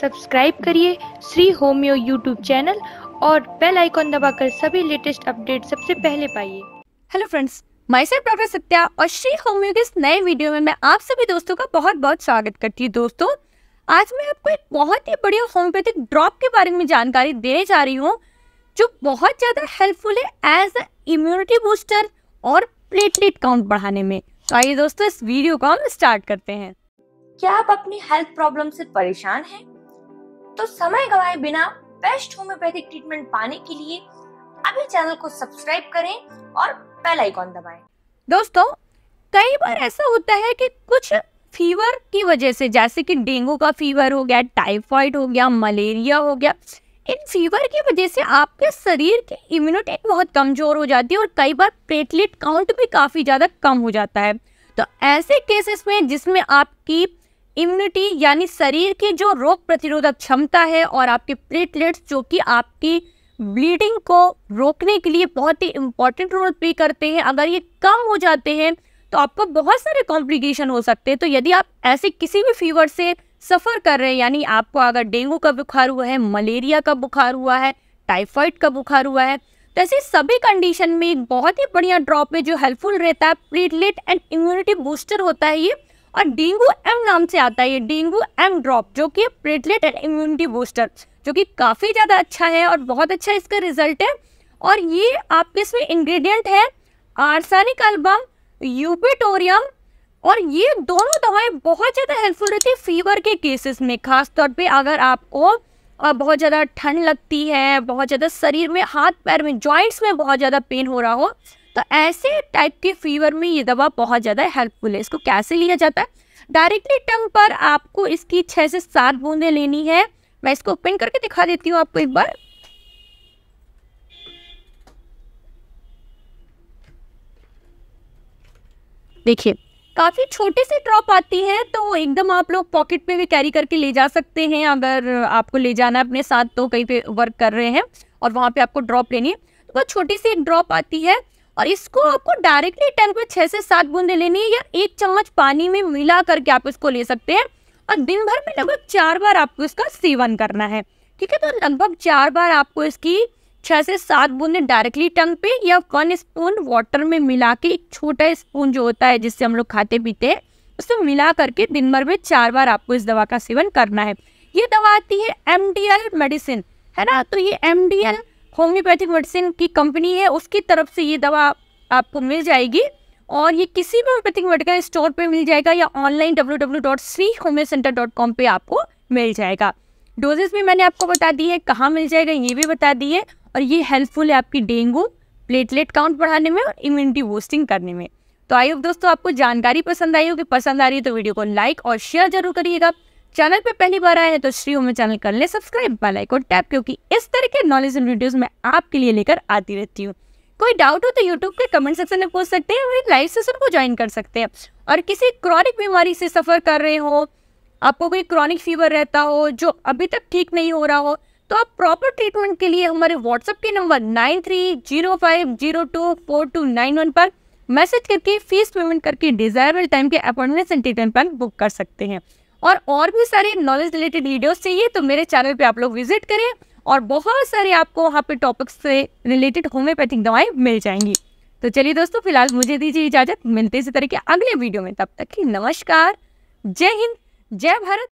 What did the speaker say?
Subscribe करिए Shri Homeo YouTube channel और bell icon दबाकर सभी लेटेस्ट अपडेट सबसे पहले पाइए hello friends sir doctor Satya और श्री होम्यो के इस नए वीडियो में मैं आप सभी दोस्तों का बहुत बहुत स्वागत करती हूँ दोस्तों आज मैं आपको एक बहुत ही बढ़िया होम्योपैथिक ड्रॉप के बारे में जानकारी देने जा रही हूँ जो बहुत ज़्यादा हेल्पफुल है एज अ इम्यूनिटी बूस्टर और प्लेटलेट काउंट बढ़ाने में तो आइए दोस्तों इस वीडियो को हम स्टार्ट करते हैं क्या आप अपनी हेल्थ प्रॉब्लम से परेशान हैं तो समय गवाए बिना बेस्ट होम्योपैथिक ट्रीटमेंट पाने के लिए अभी चैनल को सब्सक्राइब करें और बेल आइकॉन दबाएं। दोस्तों कई बार ऐसा होता है कि कुछ फीवर की वजह से जैसे कि डेंगू का फीवर हो गया टाइफाइड हो गया मलेरिया हो गया इन फीवर की वजह से आपके शरीर की इम्यूनिटी बहुत कमज़ोर हो जाती है और कई बार प्लेटलेट काउंट भी काफ़ी ज़्यादा कम हो जाता है तो ऐसे केसेस में जिसमें आपकी इम्यूनिटी यानी शरीर की जो रोग प्रतिरोधक क्षमता है और आपके प्लेटलेट्स जो कि आपकी ब्लीडिंग को रोकने के लिए बहुत ही इम्पोर्टेंट रोल प्ले करते हैं अगर ये कम हो जाते हैं तो आपको बहुत सारे कॉम्प्लिकेशन हो सकते हैं तो यदि आप ऐसे किसी भी फीवर से सफ़र कर रहे हैं यानी आपको अगर डेंगू का बुखार हुआ है मलेरिया का बुखार हुआ है टाइफाइड का बुखार हुआ है तो ऐसे सभी कंडीशन में एक बहुत ही बढ़िया ड्रॉप है जो हेल्पफुल रहता है प्लेटलेट एंड इम्यूनिटी बूस्टर होता है ये और डेंगू एम नाम से आता है ये डेंगू एम ड्रॉप जो कि प्लेटलेट एंड इम्यूनिटी बूस्टर जो कि काफ़ी ज़्यादा अच्छा है और बहुत अच्छा इसका रिजल्ट है और ये आपके इसमें इंग्रेडिएंट है आर्सानिक अल्बम यूपिटोरियम और ये दोनों दवाएं बहुत ज़्यादा हेल्पफुल रहती है फीवर के केसेस में खासतौर पर पे अगर आपको बहुत ज़्यादा ठंड लगती है बहुत ज़्यादा शरीर में हाथ पैर में जॉइंट्स में बहुत ज़्यादा पेन हो रहा हो तो ऐसे टाइप के फीवर में ये दवा बहुत ज़्यादा हेल्पफुल है इसको कैसे लिया जाता है डायरेक्टली टंग पर आपको इसकी छः से सात बूंदें लेनी है मैं इसको ओपन करके दिखा देती हूँ आपको एक बार देखिए काफ़ी छोटे से ड्रॉप आती है तो एकदम आप लोग पॉकेट पे भी कैरी करके ले जा सकते हैं अगर आपको ले जाना है अपने साथ तो कहीं पे वर्क कर रहे हैं और वहाँ पे आपको ड्रॉप लेनी है तो बहुत छोटी सी एक ड्रॉप आती है और इसको आपको डायरेक्टली टैंक में छः से सात बूंदे लेनी है या एक चम्मच पानी में मिला करके आप इसको ले सकते हैं और दिन भर में लगभग चार बार आपको इसका सेवन करना है ठीक है तो लगभग चार बार आपको इसकी छः से सात बूंदे डायरेक्टली टंग पे या वन स्पून वाटर में मिला के एक छोटा स्पून जो होता है जिससे हम लोग खाते पीते हैं उसमें मिला करके दिन भर में चार बार आपको इस दवा का सेवन करना है ये दवा आती है एम मेडिसिन है ना तो ये एम होम्योपैथिक मेडिसिन की कंपनी है उसकी तरफ से ये दवा आपको मिल जाएगी और ये किसी भी होम्योपैथिक मेडिकल स्टोर पे मिल जाएगा या online W W dot Shri Homeo centre dot com पर आपको मिल जाएगा डोजेस भी मैंने आपको बता दी है कहाँ मिल जाएगा ये भी बता दी है और ये हेल्पफुल है आपकी डेंगू प्लेटलेट काउंट बढ़ाने में और इम्यूनिटी बूस्टिंग करने में तो आई होप दोस्तों आपको जानकारी पसंद आई होगी पसंद आ रही है तो वीडियो को लाइक और शेयर जरूर करिएगा चैनल पे पहली बार आए हैं तो श्री ओम चैनल कर ले सब्सक्राइब बेल आइकन टैप क्योंकि इस तरह के नॉलेज एंड वीडियोस मैं आपके लिए लेकर आती रहती हूँ कोई डाउट हो तो यूट्यूब के कमेंट सेक्शन में पूछ सकते हैं वही लाइव सेशन को ज्वाइन कर सकते हैं और किसी क्रॉनिक बीमारी से सफ़र कर रहे हो आपको कोई क्रॉनिक फीवर रहता हो जो अभी तक ठीक नहीं हो रहा हो तो आप प्रॉपर ट्रीटमेंट के लिए हमारे व्हाट्सएप के नंबर nine three zero five zero two four two nine one पर मैसेज करके फीस पेमेंट करके डिजायरेबल टाइम के appointment and treatment plan book कर सकते हैं और और भी सारे नॉलेज रिलेटेड वीडियोस चाहिए तो मेरे चैनल पे आप लोग विजिट करें और बहुत सारे आपको वहाँ पे टॉपिक्स से रिलेटेड होम्योपैथिक दवाएं मिल जाएंगी तो चलिए दोस्तों फिलहाल मुझे दीजिए इजाज़त मिलते इसी तरह के अगले वीडियो में तब तक नमस्कार जय हिंद जय भारत